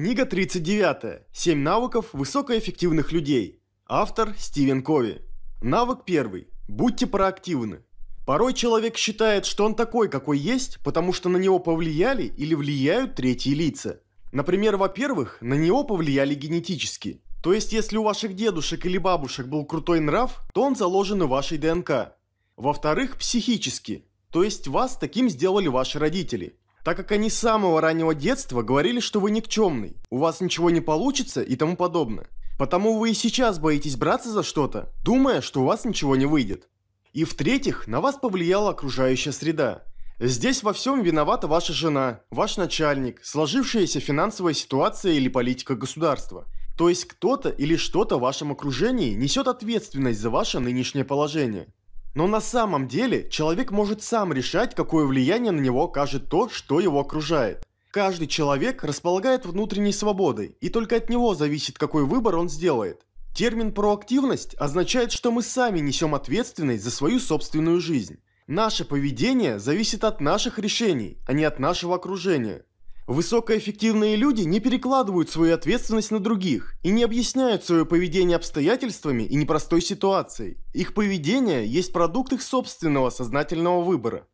Книга 39. 7 навыков высокоэффективных людей. Автор Стивен Кови. Навык первый. Будьте проактивны. Порой человек считает, что он такой, какой есть, потому что на него повлияли или влияют третьи лица. Например, во-первых, на него повлияли генетически. То есть, если у ваших дедушек или бабушек был крутой нрав, то он заложен в вашей ДНК. Во-вторых, психически. То есть, вас таким сделали ваши родители так как они с самого раннего детства говорили, что вы никчемный, у вас ничего не получится и тому подобное. Потому вы и сейчас боитесь браться за что-то, думая, что у вас ничего не выйдет. И в-третьих, на вас повлияла окружающая среда. Здесь во всем виновата ваша жена, ваш начальник, сложившаяся финансовая ситуация или политика государства. То есть кто-то или что-то в вашем окружении несет ответственность за ваше нынешнее положение. Но на самом деле человек может сам решать, какое влияние на него окажет то, что его окружает. Каждый человек располагает внутренней свободой, и только от него зависит, какой выбор он сделает. Термин «проактивность» означает, что мы сами несем ответственность за свою собственную жизнь. Наше поведение зависит от наших решений, а не от нашего окружения. Высокоэффективные люди не перекладывают свою ответственность на других и не объясняют свое поведение обстоятельствами и непростой ситуацией. Их поведение есть продукт их собственного сознательного выбора.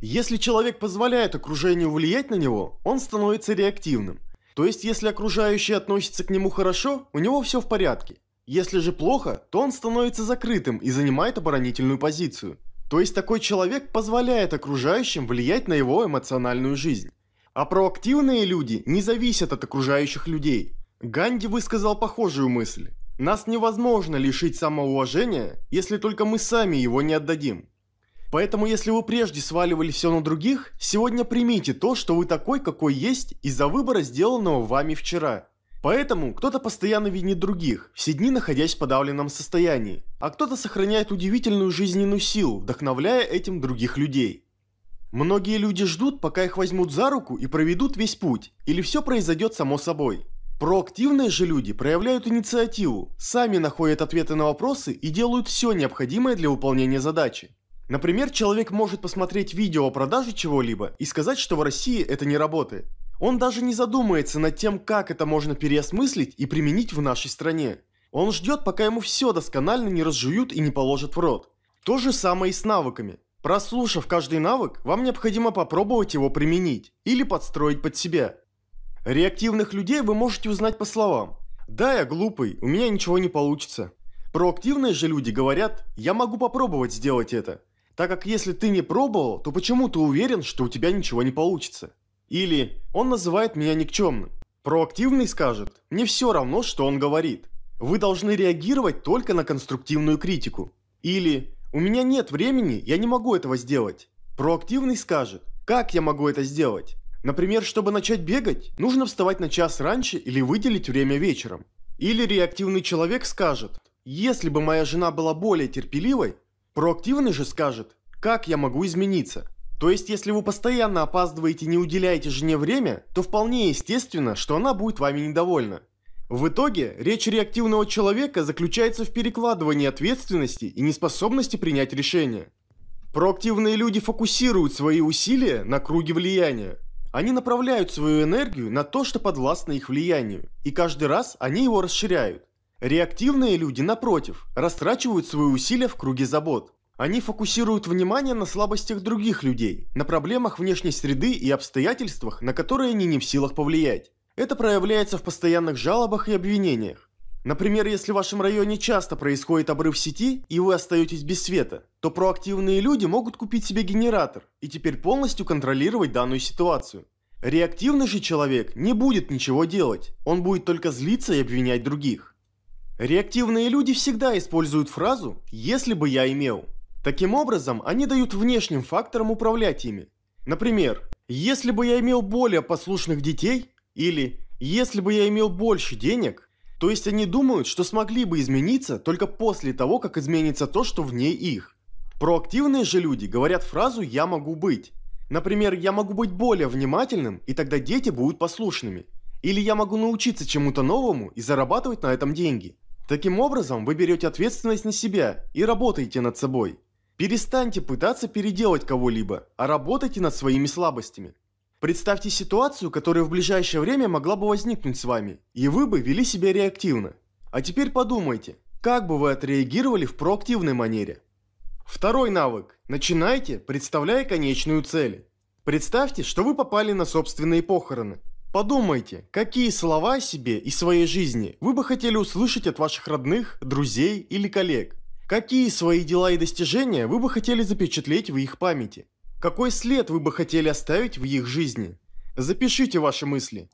Если человек позволяет окружению влиять на него, он становится реактивным. То есть, если окружающие относятся к нему хорошо, у него все в порядке. Если же плохо, то он становится закрытым и занимает оборонительную позицию. То есть такой человек позволяет окружающим влиять на его эмоциональную жизнь. А проактивные люди не зависят от окружающих людей. Ганди высказал похожую мысль. Нас невозможно лишить самоуважения, если только мы сами его не отдадим. Поэтому если вы прежде сваливали все на других, сегодня примите то, что вы такой, какой есть, из-за выбора, сделанного вами вчера. Поэтому кто-то постоянно винит других, все дни находясь в подавленном состоянии, а кто-то сохраняет удивительную жизненную силу, вдохновляя этим других людей. Многие люди ждут, пока их возьмут за руку и проведут весь путь, или все произойдет само собой. Проактивные же люди проявляют инициативу, сами находят ответы на вопросы и делают все необходимое для выполнения задачи. Например, человек может посмотреть видео о продаже чего-либо и сказать, что в России это не работает. Он даже не задумается над тем, как это можно переосмыслить и применить в нашей стране. Он ждет, пока ему все досконально не разжуют и не положат в рот. То же самое и с навыками. Прослушав каждый навык, вам необходимо попробовать его применить или подстроить под себя. Реактивных людей вы можете узнать по словам. «Да, я глупый, у меня ничего не получится». Проактивные же люди говорят «я могу попробовать сделать это», так как если ты не пробовал, то почему ты уверен, что у тебя ничего не получится? Или «он называет меня никчемным». Проактивный скажет «мне все равно, что он говорит». Вы должны реагировать только на конструктивную критику. Или у меня нет времени, я не могу этого сделать. Проактивный скажет, как я могу это сделать? Например, чтобы начать бегать, нужно вставать на час раньше или выделить время вечером. Или реактивный человек скажет, если бы моя жена была более терпеливой, проактивный же скажет, как я могу измениться. То есть, если вы постоянно опаздываете и не уделяете жене время, то вполне естественно, что она будет вами недовольна. В итоге, речь реактивного человека заключается в перекладывании ответственности и неспособности принять решения. Проактивные люди фокусируют свои усилия на круге влияния. Они направляют свою энергию на то, что подвластно их влиянию, и каждый раз они его расширяют. Реактивные люди, напротив, растрачивают свои усилия в круге забот. Они фокусируют внимание на слабостях других людей, на проблемах внешней среды и обстоятельствах, на которые они не в силах повлиять. Это проявляется в постоянных жалобах и обвинениях. Например, если в вашем районе часто происходит обрыв сети и вы остаетесь без света, то проактивные люди могут купить себе генератор и теперь полностью контролировать данную ситуацию. Реактивный же человек не будет ничего делать, он будет только злиться и обвинять других. Реактивные люди всегда используют фразу «если бы я имел». Таким образом, они дают внешним факторам управлять ими. Например, «если бы я имел более послушных детей, или «Если бы я имел больше денег», то есть они думают, что смогли бы измениться только после того, как изменится то, что вне их. Проактивные же люди говорят фразу «я могу быть». Например, «я могу быть более внимательным», и тогда дети будут послушными. Или «я могу научиться чему-то новому и зарабатывать на этом деньги». Таким образом, вы берете ответственность на себя и работаете над собой. Перестаньте пытаться переделать кого-либо, а работайте над своими слабостями. Представьте ситуацию, которая в ближайшее время могла бы возникнуть с вами, и вы бы вели себя реактивно. А теперь подумайте, как бы вы отреагировали в проактивной манере. Второй навык. Начинайте, представляя конечную цель. Представьте, что вы попали на собственные похороны. Подумайте, какие слова о себе и своей жизни вы бы хотели услышать от ваших родных, друзей или коллег. Какие свои дела и достижения вы бы хотели запечатлеть в их памяти. Какой след вы бы хотели оставить в их жизни? Запишите ваши мысли.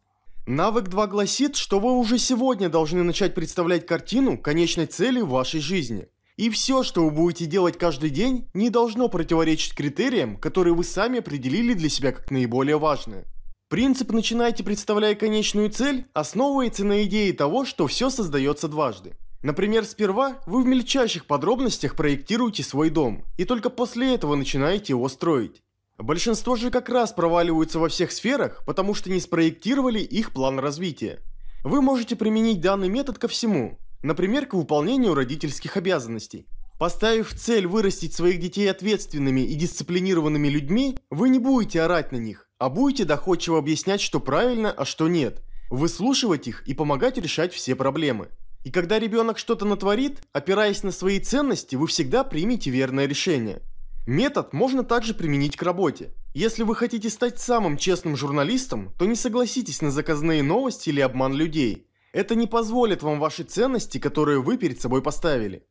Навык 2 гласит, что вы уже сегодня должны начать представлять картину конечной цели вашей жизни. И все, что вы будете делать каждый день, не должно противоречить критериям, которые вы сами определили для себя как наиболее важные. Принцип «начинайте, представляя конечную цель» основывается на идее того, что все создается дважды. Например, сперва вы в мельчайших подробностях проектируете свой дом, и только после этого начинаете его строить. Большинство же как раз проваливаются во всех сферах, потому что не спроектировали их план развития. Вы можете применить данный метод ко всему, например, к выполнению родительских обязанностей. Поставив цель вырастить своих детей ответственными и дисциплинированными людьми, вы не будете орать на них, а будете доходчиво объяснять, что правильно, а что нет. Выслушивать их и помогать решать все проблемы. И когда ребенок что-то натворит, опираясь на свои ценности, вы всегда примете верное решение. Метод можно также применить к работе. Если вы хотите стать самым честным журналистом, то не согласитесь на заказные новости или обман людей. Это не позволит вам ваши ценности, которые вы перед собой поставили.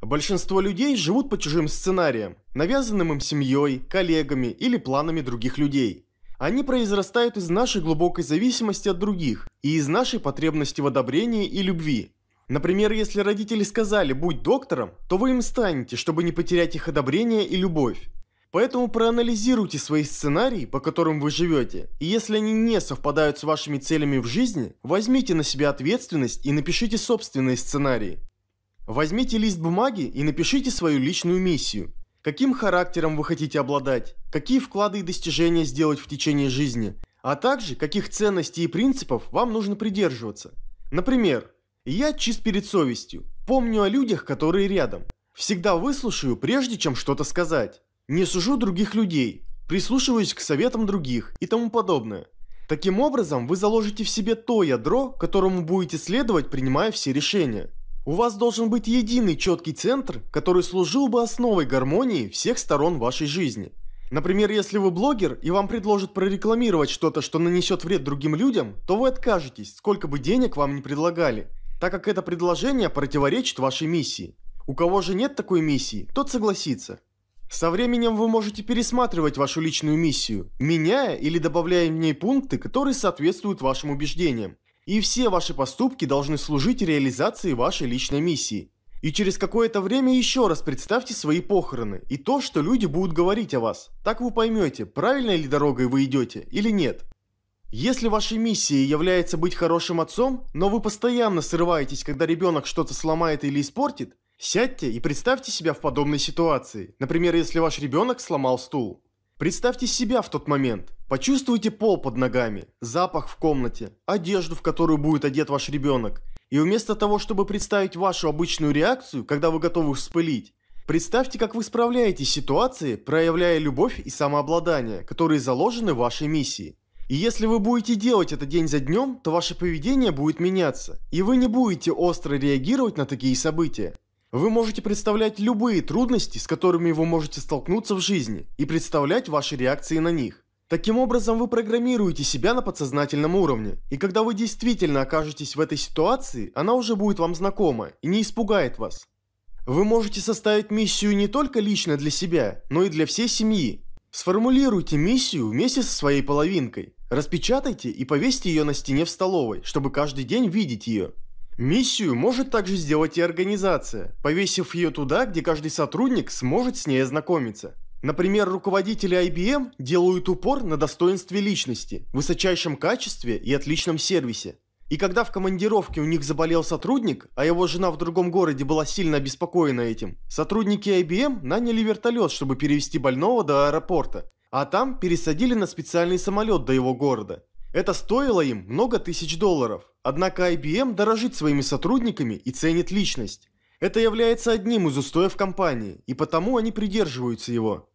Большинство людей живут по чужим сценариям, навязанным им семьей, коллегами или планами других людей. Они произрастают из нашей глубокой зависимости от других и из нашей потребности в одобрении и любви. Например, если родители сказали «будь доктором», то вы им станете, чтобы не потерять их одобрение и любовь. Поэтому проанализируйте свои сценарии, по которым вы живете, и если они не совпадают с вашими целями в жизни, возьмите на себя ответственность и напишите собственные сценарии. Возьмите лист бумаги и напишите свою личную миссию. Каким характером вы хотите обладать, какие вклады и достижения сделать в течение жизни, а также каких ценностей и принципов вам нужно придерживаться. Например, я чист перед совестью, помню о людях, которые рядом. Всегда выслушаю, прежде чем что-то сказать. Не сужу других людей, прислушиваюсь к советам других и тому подобное. Таким образом, вы заложите в себе то ядро, которому будете следовать, принимая все решения. У вас должен быть единый четкий центр, который служил бы основой гармонии всех сторон вашей жизни. Например, если вы блогер и вам предложат прорекламировать что-то, что нанесет вред другим людям, то вы откажетесь, сколько бы денег вам не предлагали – так как это предложение противоречит вашей миссии. У кого же нет такой миссии, тот согласится. Со временем вы можете пересматривать вашу личную миссию, меняя или добавляя в ней пункты, которые соответствуют вашим убеждениям. И все ваши поступки должны служить реализации вашей личной миссии. И через какое-то время еще раз представьте свои похороны и то, что люди будут говорить о вас. Так вы поймете, правильной ли дорогой вы идете или нет. Если вашей миссией является быть хорошим отцом, но вы постоянно срываетесь, когда ребенок что-то сломает или испортит, сядьте и представьте себя в подобной ситуации. Например, если ваш ребенок сломал стул. Представьте себя в тот момент. Почувствуйте пол под ногами, запах в комнате, одежду, в которую будет одет ваш ребенок. И вместо того, чтобы представить вашу обычную реакцию, когда вы готовы вспылить, представьте, как вы справляетесь с ситуацией, проявляя любовь и самообладание, которые заложены в вашей миссии. И если вы будете делать это день за днем, то ваше поведение будет меняться, и вы не будете остро реагировать на такие события. Вы можете представлять любые трудности, с которыми вы можете столкнуться в жизни, и представлять ваши реакции на них. Таким образом, вы программируете себя на подсознательном уровне, и когда вы действительно окажетесь в этой ситуации, она уже будет вам знакома и не испугает вас. Вы можете составить миссию не только лично для себя, но и для всей семьи. Сформулируйте миссию вместе со своей половинкой. Распечатайте и повесьте ее на стене в столовой, чтобы каждый день видеть ее. Миссию может также сделать и организация, повесив ее туда, где каждый сотрудник сможет с ней ознакомиться. Например, руководители IBM делают упор на достоинстве личности, высочайшем качестве и отличном сервисе. И когда в командировке у них заболел сотрудник, а его жена в другом городе была сильно обеспокоена этим, сотрудники IBM наняли вертолет, чтобы перевести больного до аэропорта. А там пересадили на специальный самолет до его города. Это стоило им много тысяч долларов. Однако IBM дорожит своими сотрудниками и ценит личность. Это является одним из устоев компании, и потому они придерживаются его.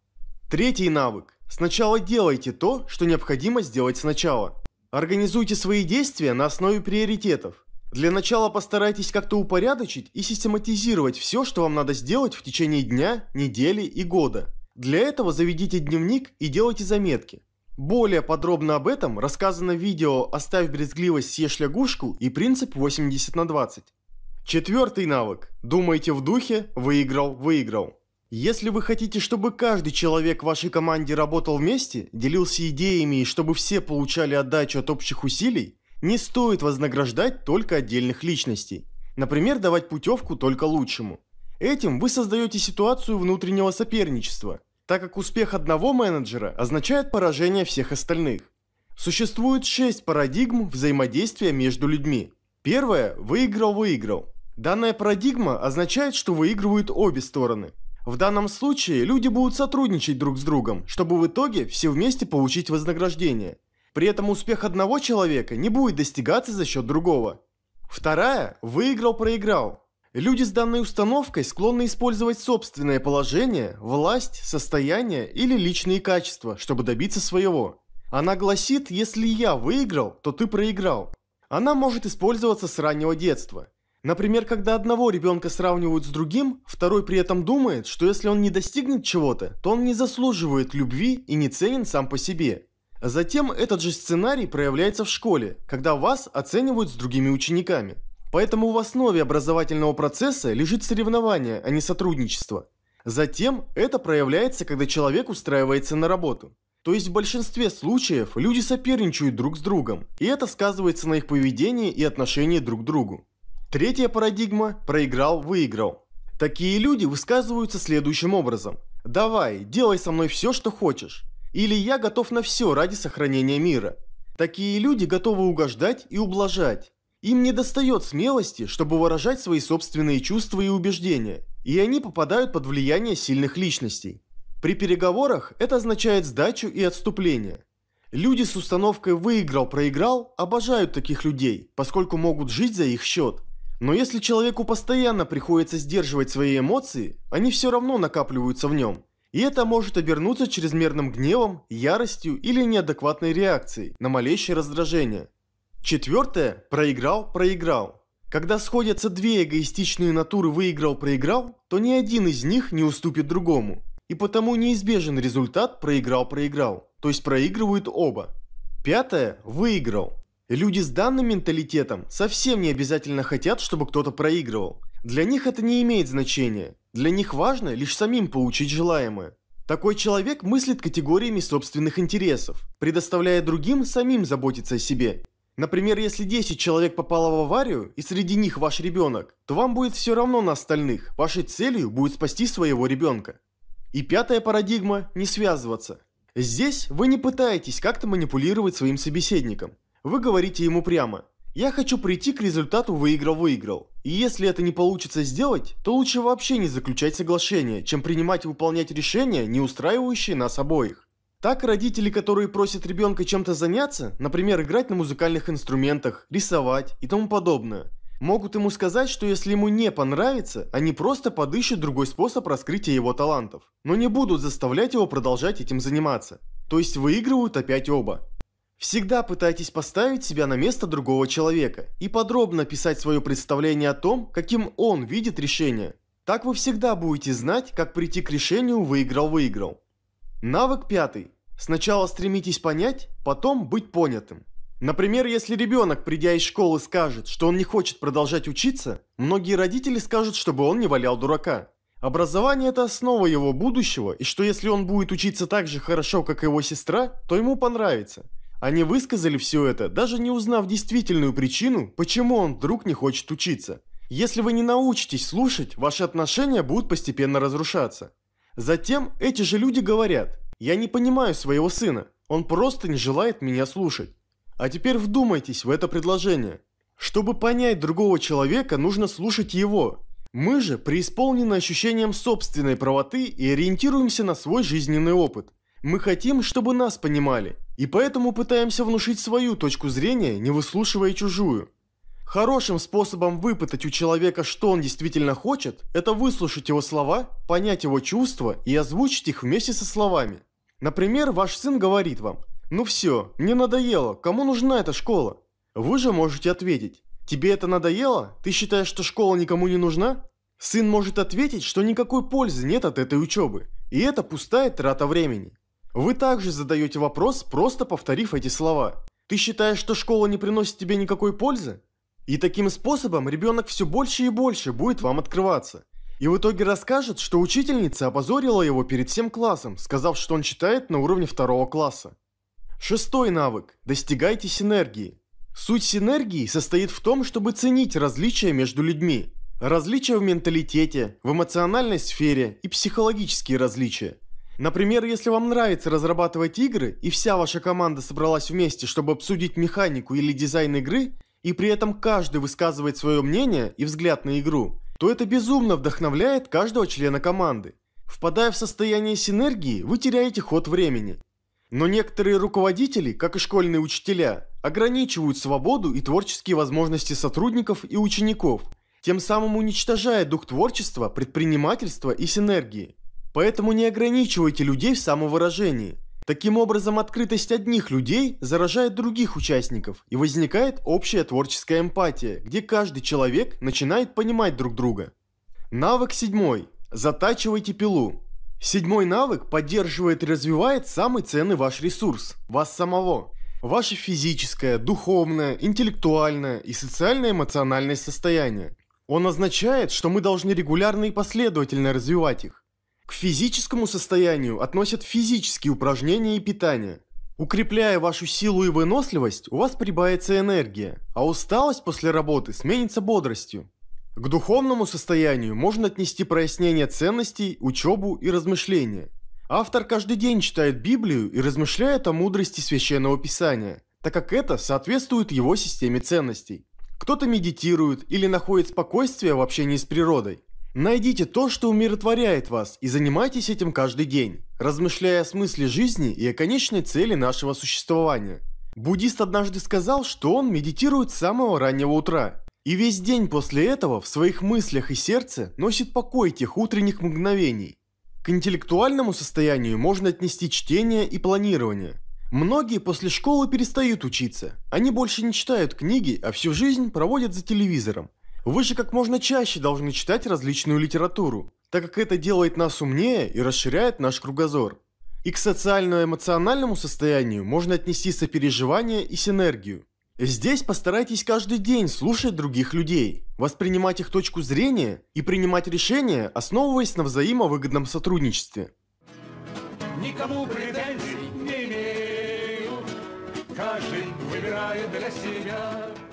Третий навык. Сначала делайте то, что необходимо сделать сначала. Организуйте свои действия на основе приоритетов. Для начала постарайтесь как-то упорядочить и систематизировать все, что вам надо сделать в течение дня, недели и года. Для этого заведите дневник и делайте заметки. Более подробно об этом рассказано в видео «Оставь брезгливость, съешь лягушку» и принцип 80 на 20. Четвертый навык. Думайте в духе «выиграл, выиграл». Если вы хотите, чтобы каждый человек в вашей команде работал вместе, делился идеями и чтобы все получали отдачу от общих усилий, не стоит вознаграждать только отдельных личностей. Например, давать путевку только лучшему. Этим вы создаете ситуацию внутреннего соперничества, так как успех одного менеджера означает поражение всех остальных. Существует шесть парадигм взаимодействия между людьми. Первое – выиграл-выиграл. Данная парадигма означает, что выигрывают обе стороны. В данном случае люди будут сотрудничать друг с другом, чтобы в итоге все вместе получить вознаграждение. При этом успех одного человека не будет достигаться за счет другого. Вторая – выиграл-проиграл. Люди с данной установкой склонны использовать собственное положение, власть, состояние или личные качества, чтобы добиться своего. Она гласит, если я выиграл, то ты проиграл. Она может использоваться с раннего детства. Например, когда одного ребенка сравнивают с другим, второй при этом думает, что если он не достигнет чего-то, то он не заслуживает любви и не ценен сам по себе. Затем этот же сценарий проявляется в школе, когда вас оценивают с другими учениками. Поэтому в основе образовательного процесса лежит соревнование, а не сотрудничество. Затем это проявляется, когда человек устраивается на работу. То есть в большинстве случаев люди соперничают друг с другом, и это сказывается на их поведении и отношении друг к другу. Третья парадигма – проиграл-выиграл. Такие люди высказываются следующим образом. «Давай, делай со мной все, что хочешь» или «Я готов на все ради сохранения мира». Такие люди готовы угождать и ублажать, им не достает смелости, чтобы выражать свои собственные чувства и убеждения, и они попадают под влияние сильных личностей. При переговорах это означает сдачу и отступление. Люди с установкой «выиграл-проиграл» обожают таких людей, поскольку могут жить за их счет. Но если человеку постоянно приходится сдерживать свои эмоции, они все равно накапливаются в нем. И это может обернуться чрезмерным гневом, яростью или неадекватной реакцией на малейшее раздражение. Четвертое – проиграл-проиграл. Когда сходятся две эгоистичные натуры выиграл-проиграл, то ни один из них не уступит другому. И потому неизбежен результат проиграл-проиграл, то есть проигрывают оба. Пятое – выиграл. Люди с данным менталитетом совсем не обязательно хотят, чтобы кто-то проигрывал. Для них это не имеет значения. Для них важно лишь самим получить желаемое. Такой человек мыслит категориями собственных интересов, предоставляя другим самим заботиться о себе Например, если 10 человек попало в аварию, и среди них ваш ребенок, то вам будет все равно на остальных. Вашей целью будет спасти своего ребенка. И пятая парадигма – не связываться. Здесь вы не пытаетесь как-то манипулировать своим собеседником. Вы говорите ему прямо. Я хочу прийти к результату выиграл-выиграл. И если это не получится сделать, то лучше вообще не заключать соглашение, чем принимать и выполнять решения, не устраивающие нас обоих. Так родители, которые просят ребенка чем-то заняться, например, играть на музыкальных инструментах, рисовать и тому подобное, могут ему сказать, что если ему не понравится, они просто подыщут другой способ раскрытия его талантов, но не будут заставлять его продолжать этим заниматься. То есть выигрывают опять оба. Всегда пытайтесь поставить себя на место другого человека и подробно писать свое представление о том, каким он видит решение. Так вы всегда будете знать, как прийти к решению «выиграл-выиграл». Навык пятый. Сначала стремитесь понять, потом быть понятым. Например, если ребенок, придя из школы, скажет, что он не хочет продолжать учиться, многие родители скажут, чтобы он не валял дурака. Образование – это основа его будущего, и что если он будет учиться так же хорошо, как его сестра, то ему понравится. Они высказали все это, даже не узнав действительную причину, почему он вдруг не хочет учиться. Если вы не научитесь слушать, ваши отношения будут постепенно разрушаться. Затем эти же люди говорят, я не понимаю своего сына, он просто не желает меня слушать. А теперь вдумайтесь в это предложение. Чтобы понять другого человека, нужно слушать его. Мы же преисполнены ощущением собственной правоты и ориентируемся на свой жизненный опыт. Мы хотим, чтобы нас понимали, и поэтому пытаемся внушить свою точку зрения, не выслушивая чужую. Хорошим способом выпытать у человека, что он действительно хочет, это выслушать его слова, понять его чувства и озвучить их вместе со словами. Например, ваш сын говорит вам «Ну все, мне надоело, кому нужна эта школа?» Вы же можете ответить «Тебе это надоело? Ты считаешь, что школа никому не нужна?» Сын может ответить, что никакой пользы нет от этой учебы, и это пустая трата времени. Вы также задаете вопрос, просто повторив эти слова. «Ты считаешь, что школа не приносит тебе никакой пользы? И таким способом ребенок все больше и больше будет вам открываться. И в итоге расскажет, что учительница опозорила его перед всем классом, сказав, что он читает на уровне второго класса. Шестой навык. Достигайте синергии. Суть синергии состоит в том, чтобы ценить различия между людьми. Различия в менталитете, в эмоциональной сфере и психологические различия. Например, если вам нравится разрабатывать игры и вся ваша команда собралась вместе, чтобы обсудить механику или дизайн игры, и при этом каждый высказывает свое мнение и взгляд на игру, то это безумно вдохновляет каждого члена команды. Впадая в состояние синергии, вы теряете ход времени. Но некоторые руководители, как и школьные учителя, ограничивают свободу и творческие возможности сотрудников и учеников, тем самым уничтожая дух творчества, предпринимательства и синергии. Поэтому не ограничивайте людей в самовыражении. Таким образом, открытость одних людей заражает других участников, и возникает общая творческая эмпатия, где каждый человек начинает понимать друг друга. Навык седьмой. Затачивайте пилу. Седьмой навык поддерживает и развивает самый ценный ваш ресурс – вас самого. Ваше физическое, духовное, интеллектуальное и социально-эмоциональное состояние. Он означает, что мы должны регулярно и последовательно развивать их. К физическому состоянию относят физические упражнения и питание. Укрепляя вашу силу и выносливость, у вас прибавится энергия, а усталость после работы сменится бодростью. К духовному состоянию можно отнести прояснение ценностей, учебу и размышления. Автор каждый день читает Библию и размышляет о мудрости священного писания, так как это соответствует его системе ценностей. Кто-то медитирует или находит спокойствие в общении с природой. Найдите то, что умиротворяет вас, и занимайтесь этим каждый день, размышляя о смысле жизни и о конечной цели нашего существования. Буддист однажды сказал, что он медитирует с самого раннего утра, и весь день после этого в своих мыслях и сердце носит покой тех утренних мгновений. К интеллектуальному состоянию можно отнести чтение и планирование. Многие после школы перестают учиться, они больше не читают книги, а всю жизнь проводят за телевизором. Вы же как можно чаще должны читать различную литературу, так как это делает нас умнее и расширяет наш кругозор. И к социально-эмоциональному состоянию можно отнести сопереживание и синергию. Здесь постарайтесь каждый день слушать других людей, воспринимать их точку зрения и принимать решения, основываясь на взаимовыгодном сотрудничестве. Никому претензий не имею, каждый выбирает для себя.